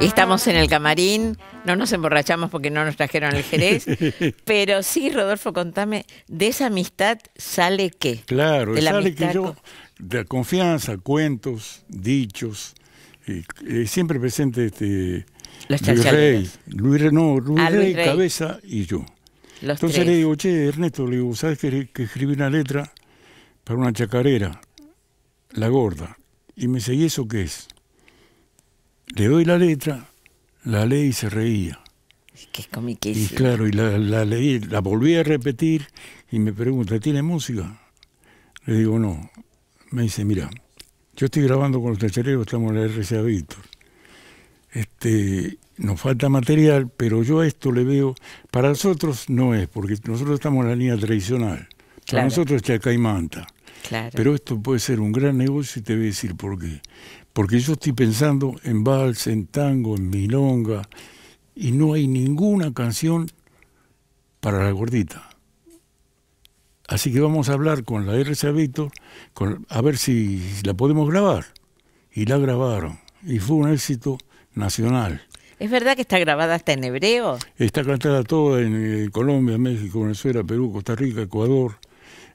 Estamos en el camarín, no nos emborrachamos porque no nos trajeron el jerez, pero sí, Rodolfo, contame, de esa amistad sale qué? Claro, de sale que yo, de confianza, cuentos, dichos, siempre presente este Luis Rey, Luis, ah, Cabeza y yo. Entonces le digo, che, Ernesto, le digo, ¿sabes que, que escribí una letra para una chacarera, La Gorda? Y me dice, ¿y eso qué es? Le doy la letra, la ley y se reía. Qué comiquísimo. Y claro, y la, la, leí, la volví a repetir y me pregunta, ¿tiene música? Le digo, no. Me dice, mira, yo estoy grabando con los tercereros, estamos en la RCA Víctor. Este, nos falta material, pero yo esto le veo, para nosotros no es, porque nosotros estamos en la línea tradicional. Para nosotros es y Manta. Pero esto puede ser un gran negocio y te voy a decir por qué. Porque yo estoy pensando en vals, en tango, en milonga, y no hay ninguna canción para la gordita. Así que vamos a hablar con la RCA Víctor con, a ver si la podemos grabar. Y la grabaron. Y fue un éxito nacional. ¿Es verdad que está grabada hasta en hebreo? Está cantada toda en eh, Colombia, México, Venezuela, Perú, Costa Rica, Ecuador.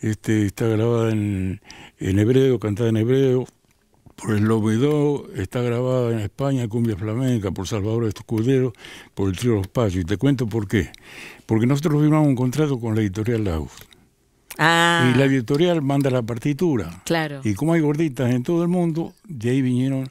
Este, está grabada en hebreo, cantada en hebreo por el lobido está grabada en España Cumbia Flamenca, por Salvador Escudero, por el Trío Los Pachos. Y te cuento por qué. Porque nosotros firmamos un contrato con la editorial Laus. Ah. Y la editorial manda la partitura. Claro. Y como hay gorditas en todo el mundo, de ahí vinieron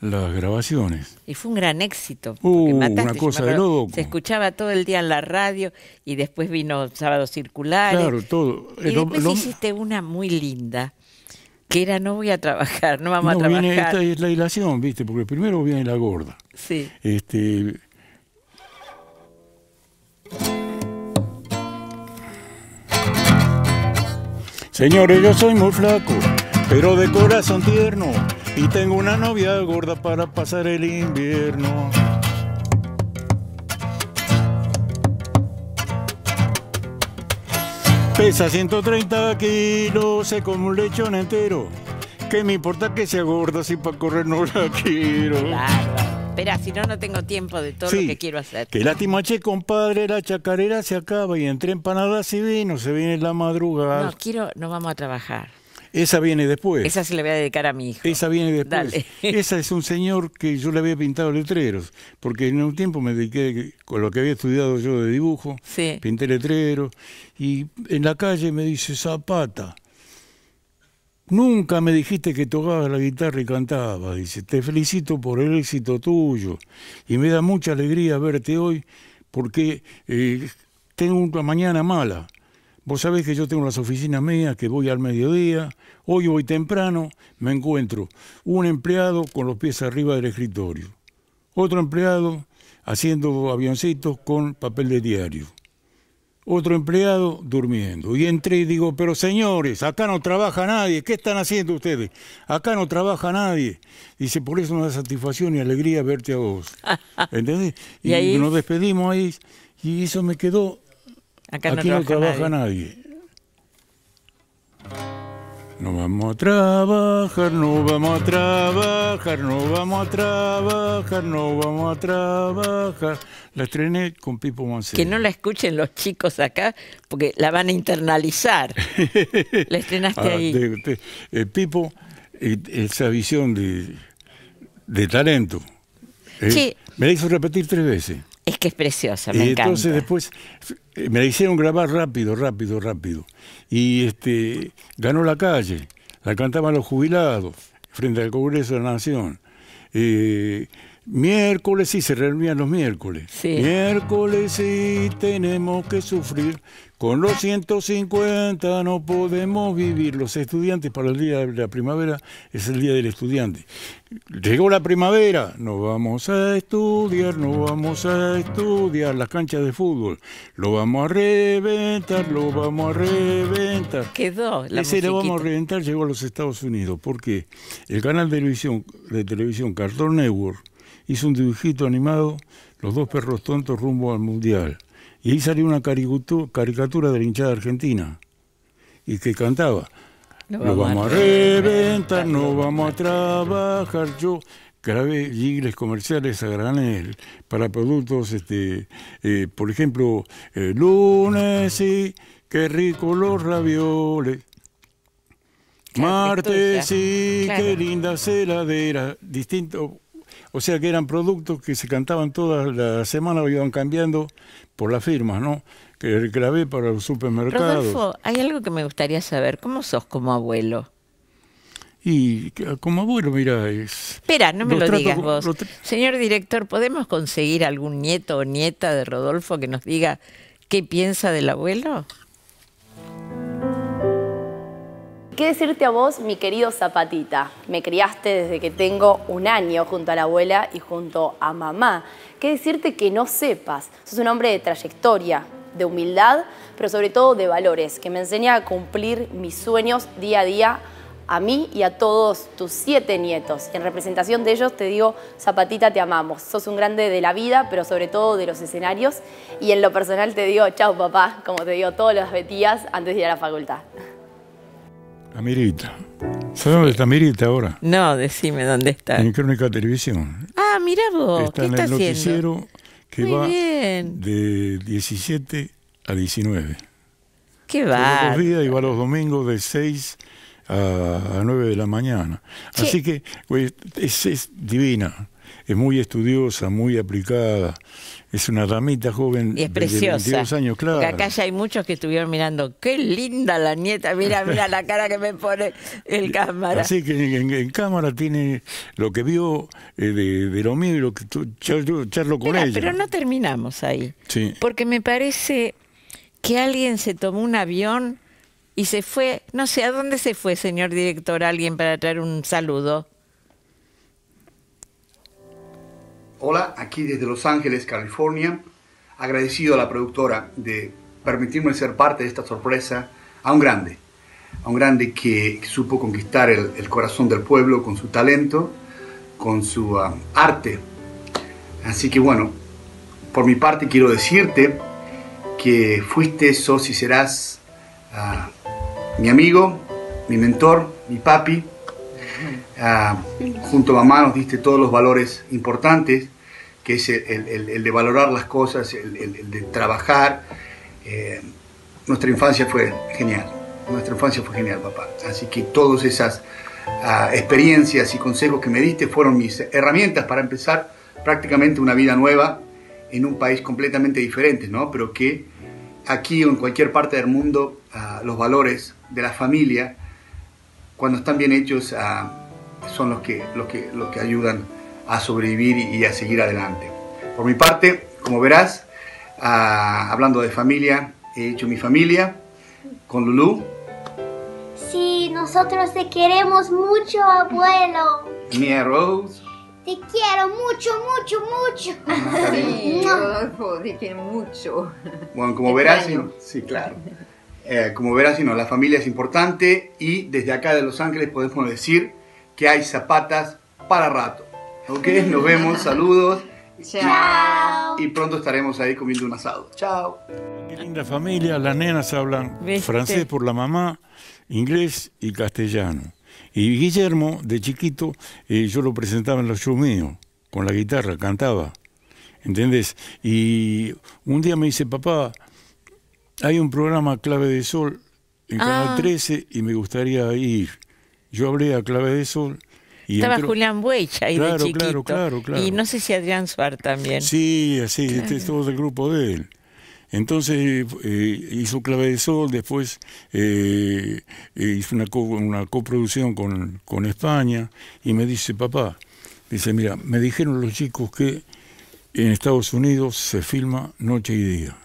las grabaciones. Y fue un gran éxito. Uh, una cosa de Se escuchaba todo el día en la radio y después vino Sábado Circular. Claro, todo. Y hiciste una muy linda que era no voy a trabajar, no vamos a trabajar. Viene, esta es la hilación, ¿viste? Porque primero viene la gorda. Sí. Este. Señores, yo soy muy flaco, pero de corazón tierno, y tengo una novia gorda para pasar el invierno. Pesa 130 kilos, se como un lechón entero. que me importa que sea gorda si para correr no la quiero? Claro. Espera, si no, no tengo tiempo de todo lo que quiero hacer. Que lástima, che, compadre, la chacarera se acaba y entre empanadas y vino, se viene la madrugada. No, quiero, no vamos a trabajar. Esa viene después. Esa se la voy a dedicar a mi hijo. Esa viene después. Dale. Esa es un señor que yo le había pintado letreros, porque en un tiempo me dediqué, con lo que había estudiado yo de dibujo, pinté letreros, y en la calle me dice, Zapata, nunca me dijiste que tocabas la guitarra y cantabas. Dice, te felicito por el éxito tuyo, y me da mucha alegría verte hoy, porque eh, tengo una mañana mala Vos sabés que yo tengo las oficinas mías, que voy al mediodía, hoy voy temprano, me encuentro un empleado con los pies arriba del escritorio, otro empleado haciendo avioncitos con papel de diario, otro empleado durmiendo. Y entré y digo, pero señores, acá no trabaja nadie, ¿qué están haciendo ustedes? Acá no trabaja nadie. Dice, por eso una da satisfacción y alegría verte a vos. ¿Entendés? ¿Y nos despedimos ahí y eso me quedó Aquí no, trabaja, nadie. No vamos a trabajar, no vamos a trabajar, no vamos a trabajar, no vamos a trabajar. La estrené con Pipo Mancera. Que no la escuchen los chicos acá, porque la van a internalizar. la estrenaste ah, ahí. Eh, Pipo, eh, esa visión de, talento, eh, me la hizo repetir tres veces. Es que es preciosa, me encanta. Entonces después eh, me la hicieron grabar rápido, rápido, rápido. Y este ganó la calle, la cantaban los jubilados frente al Congreso de la Nación. Eh, Miércoles sí se reunían los miércoles. Miércoles sí tenemos que sufrir. Con los 150 no podemos vivir. Los estudiantes para el día de la primavera es el día del estudiante. Llegó la primavera, no vamos a estudiar, no vamos a estudiar las canchas de fútbol. Lo vamos a reventar, lo vamos a reventar. Quedó la si lo vamos a reventar llegó a los Estados Unidos porque el canal de televisión, de televisión Cartoon Network hizo un dibujito animado, Los dos perros tontos rumbo al Mundial. Y ahí salió una caricatura de la hinchada argentina y que cantaba. nos vamos, a reventar, no vamos a trabajar. Yo grabé jingles comerciales a granel para productos, este, eh, por ejemplo, eh, lunes sí, qué rico los ravioles. Martes sí, qué linda celadera. Distinto o sea que eran productos que se cantaban todas las semanas, iban cambiando por las firmas, ¿no? Que grabé para el supermercado. Rodolfo, hay algo que me gustaría saber. ¿Cómo sos como abuelo? Y como abuelo, mira, es... Espera, no me lo, digas vos. Señor director, ¿podemos conseguir algún nieto o nieta de Rodolfo que nos diga qué piensa del abuelo? qué decirte a vos, mi querido Zapatita? Me criaste desde que tengo un año junto a la abuela y junto a mamá. ¿Qué decirte que no sepas? Sos un hombre de trayectoria, de humildad, pero sobre todo de valores, que me enseña a cumplir mis sueños día a día a mí y a todos tus siete nietos. En representación de ellos te digo, Zapatita, te amamos. Sos un grande de la vida, pero sobre todo de los escenarios. Y en lo personal te digo, chao papá, como te digo todos los betías antes de ir a la facultad. Amirita, ¿Sabes dónde está Mirita ahora? No, decime dónde está. En Crónica Televisión. Ah, mira vos. Está ¿Qué en el noticiero que va de 17 a 19. Qué va. y va los domingos de 6 a 9 de la mañana. Así que pues, es, es divina es muy estudiosa, muy aplicada. Es una ramita joven. De 22 años, claro. acá ya hay muchos que estuvieron mirando. Qué linda la nieta. Mira, mira la cara que me pone el cámara. Así que en, cámara tiene lo que vio eh, de, de, lo mío y lo que tú, yo charlo con ella. Pero no terminamos ahí. Porque me parece que alguien se tomó un avión y se fue. No sé, ¿a dónde se fue, señor director, alguien para traer un saludo? Hola, aquí desde Los Ángeles, California, agradecido a la productora de permitirme ser parte de esta sorpresa a un grande, a un grande que supo conquistar el, corazón del pueblo con su talento, con su ah, arte. Así que bueno, por mi parte quiero decirte que fuiste, sos y serás ah, mi amigo, mi mentor, mi papi, Ah, junto a mamá nos diste todos los valores importantes, que es el, de valorar las cosas, el, de trabajar. Eh, nuestra infancia fue genial, nuestra infancia fue genial, papá. Así que todas esas ah, experiencias y consejos que me diste fueron mis herramientas para empezar prácticamente una vida nueva en un país completamente diferente, ¿no? Pero que aquí o en cualquier parte del mundo ah, los valores de la familia, cuando están bien hechos, ah, son los que, los, que, los que ayudan a sobrevivir y a seguir adelante. Por mi parte, como verás, ah, hablando de familia, he hecho mi familia con Lulú. Sí, nosotros te queremos mucho, abuelo. Mía Rose. Te quiero mucho, mucho, mucho. Ah, sí, te quiero mucho. Bueno, como verás, sí, claro. Eh, como verás, sino la familia es importante y desde acá de Los Ángeles podemos decir que hay zapatas para rato. ¿Ok? Nos vemos, saludos. Chao. Y pronto estaremos ahí comiendo un asado. Chao. Qué linda familia, las nenas hablan francés por la mamá, inglés y castellano. Y Guillermo, de chiquito, eh, yo lo presentaba en los shows míos, con la guitarra, cantaba. ¿Entendés? Y un día me dice, papá, hay un programa Clave de Sol en ah. Canal 13 y me gustaría ir. Yo hablé a Clave de Sol. Y Estaba Julián Buecha ahí chiquito. Claro, claro, Y no sé si Adrián Suar también. Sí, así, este todo el grupo de él. Entonces eh, hizo Clave de Sol, después eh, eh hizo una, una coproducción con, con España y me dice, papá, dice, mira, me dijeron los chicos que en Estados Unidos se filma noche y día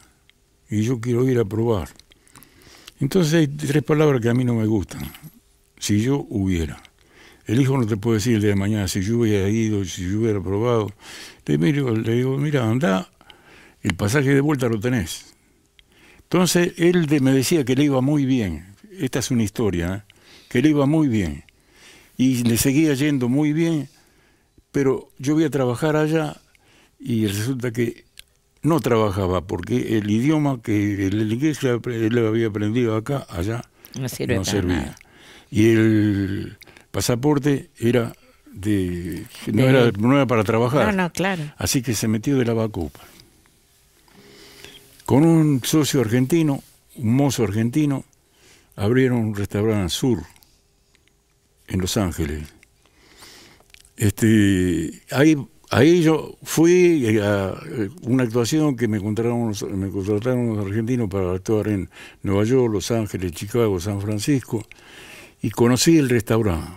y yo quiero ir a probar. Entonces hay tres palabras que a mí no me gustan. Si yo hubiera. El hijo no te puede decir el día de mañana si yo hubiera ido, si yo hubiera probado. Le, le digo, mira, anda, el pasaje de vuelta lo tenés. Entonces él me decía que le iba muy bien. Esta es una historia, ¿eh? que le iba muy bien. Y le seguía yendo muy bien, pero yo voy a trabajar allá y resulta que no trabajaba porque el idioma que el inglés él había aprendido acá, allá, no, servía. Y el pasaporte era de, no, Era, no para trabajar. claro. Así que se metió de la vacupa. Con un socio argentino, un mozo argentino, abrieron un restaurante sur en Los Ángeles. Este, ahí Ahí yo fui eh, a eh, una actuación que me contrataron, me contrataron los argentinos para actuar en Nueva York, Los Ángeles, Chicago, San Francisco, y conocí el restaurante.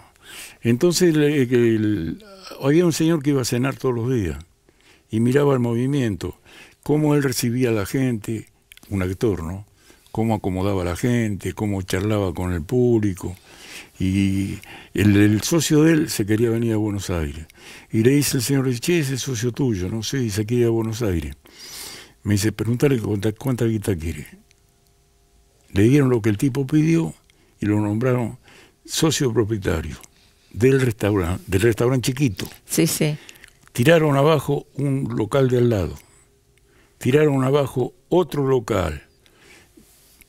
Entonces eh, había un señor que iba a cenar todos los días y miraba el movimiento, cómo él recibía a la gente, un actor, ¿no? cómo acomodaba la gente, cómo charlaba con el público. Y el, socio de él se quería venir a Buenos Aires. Y le dice el señor, che, ese socio tuyo, no sé, y se quiere ir a Buenos Aires. Me dice, pregúntale cuánta, cuánta guita quiere. Le dieron lo que el tipo pidió y lo nombraron socio propietario del restaurante, del restaurante chiquito. Sí, sí. Tiraron abajo un local de al lado. Tiraron abajo otro local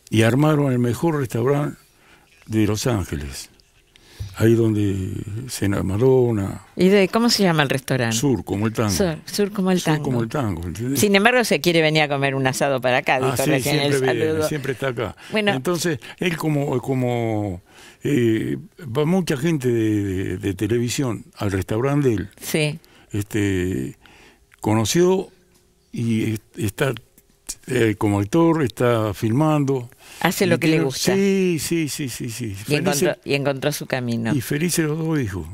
y armaron el mejor restaurante de Los Ángeles. Ahí donde se Madonna. ¿Y de cómo se llama el restaurante? Sur, como el tango. Sur, como el tango. Sur como el tango, Sin embargo, se quiere venir a comer un asado para acá, ah, siempre, siempre está acá. Bueno, Entonces, él como, como eh, va mucha gente de, televisión al restaurante de él. Sí. Este, conoció y está eh, como actor, está filmando. Hace lo que le gusta. Sí, sí, sí, sí. sí. Y, encontró, su camino. Y felices los dos hijos.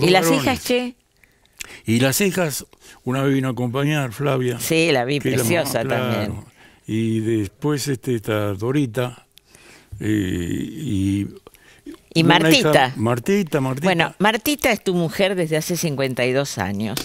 ¿Y las hijas, qué? Y las hijas, una vez vino a acompañar Flavia. Sí, la vi preciosa también. Y después este, está Dorita. Eh, y Martita. Martita, Martita. Bueno, Martita es tu mujer desde hace 52 años.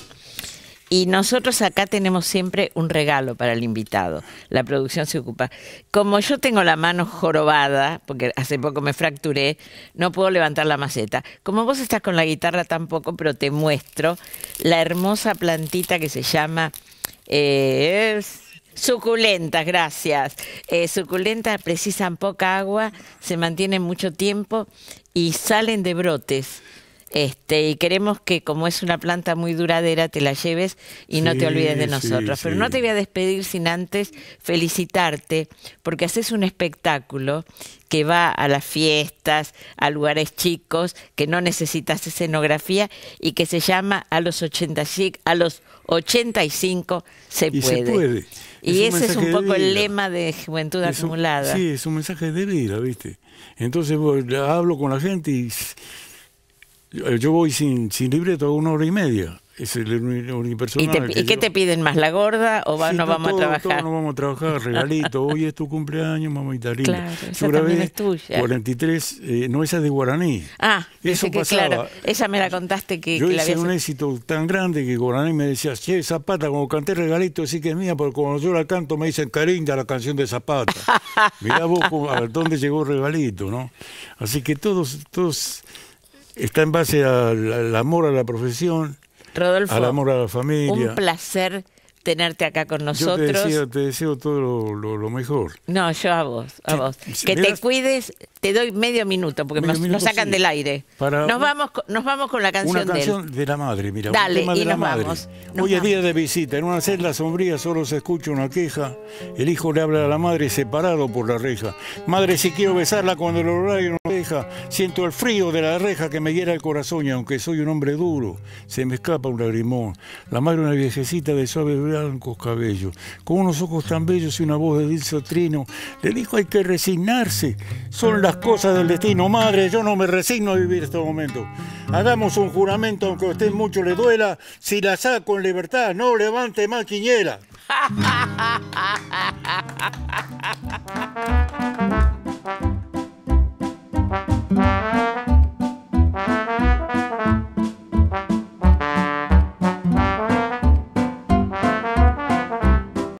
Y nosotros acá tenemos siempre un regalo para el invitado. La producción se ocupa. Como yo tengo la mano jorobada, porque hace poco me fracturé, no puedo levantar la maceta. Como vos estás con la guitarra tampoco, pero te muestro la hermosa plantita que se llama... Eh, Suculentas, gracias. Eh, suculentas precisan poca agua, se mantienen mucho tiempo y salen de brotes. Este, y queremos que como es una planta muy duradera te la lleves y no te olvides de nosotros. Pero no te voy a despedir sin antes felicitarte porque haces un espectáculo que va a las fiestas, a lugares chicos, que no necesitas escenografía y que se llama a los ochenta a los 85 se y puede. Se puede. Y ese es un poco el lema de Juventud Acumulada. sí, es un mensaje de vida, ¿viste? Entonces hablo con la gente y eh, yo voy sin, sin libreto una hora y media. Es el unipersonal. ¿Y, ¿y qué te piden más? ¿La gorda o no, vamos a trabajar? No, no vamos a trabajar, regalito. Hoy es tu cumpleaños, mamita linda. Claro, es tuya. 43, eh, no, esa de Guaraní. Ah, eso que, pasaba. Claro, esa me la contaste que, yo hice un éxito tan grande que Guaraní me decía, che, Zapata, como canté regalito, así que es mía, porque cuando yo la canto me dicen, carinda la canción de Zapata. Mirá vos a dónde llegó regalito, ¿no? Así que todos, todos está en base al, amor a la profesión, Rodolfo, al amor a la familia. Un placer tenerte acá con nosotros. te, deseo, todo lo, mejor. No, yo a vos, a vos. Que te cuides, te doy medio minuto porque nos, sacan del aire. nos, vamos, con la canción de la madre, mira. Dale, Vamos, Hoy es día de visita. En una celda sombría solo se escucha una queja. El hijo le habla a la madre separado por la reja. Madre, si quiero besarla cuando el horario no deja. Siento el frío de la reja que me hiera el corazón y aunque soy un hombre duro, se me escapa un lagrimón. La madre una viejecita de suaves blancos cabellos, con unos ojos tan bellos y una voz de dulce trino. Le dijo hay que resignarse. Son las cosas del destino. Madre, yo no me resigno a vivir este momento. Hagamos un juramento, aunque a usted mucho le duela. Si la saco en libertad, no levante más